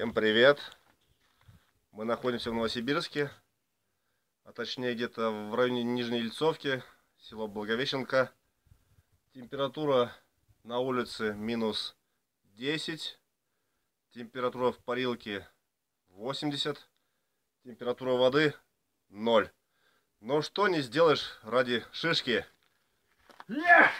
Всем привет! Мы находимся в Новосибирске, а точнее где-то в районе Нижней Ельцовки, село Благовещенко. Температура на улице минус 10, температура в парилке 80, температура воды 0. Но что не сделаешь ради шишки? Yeah!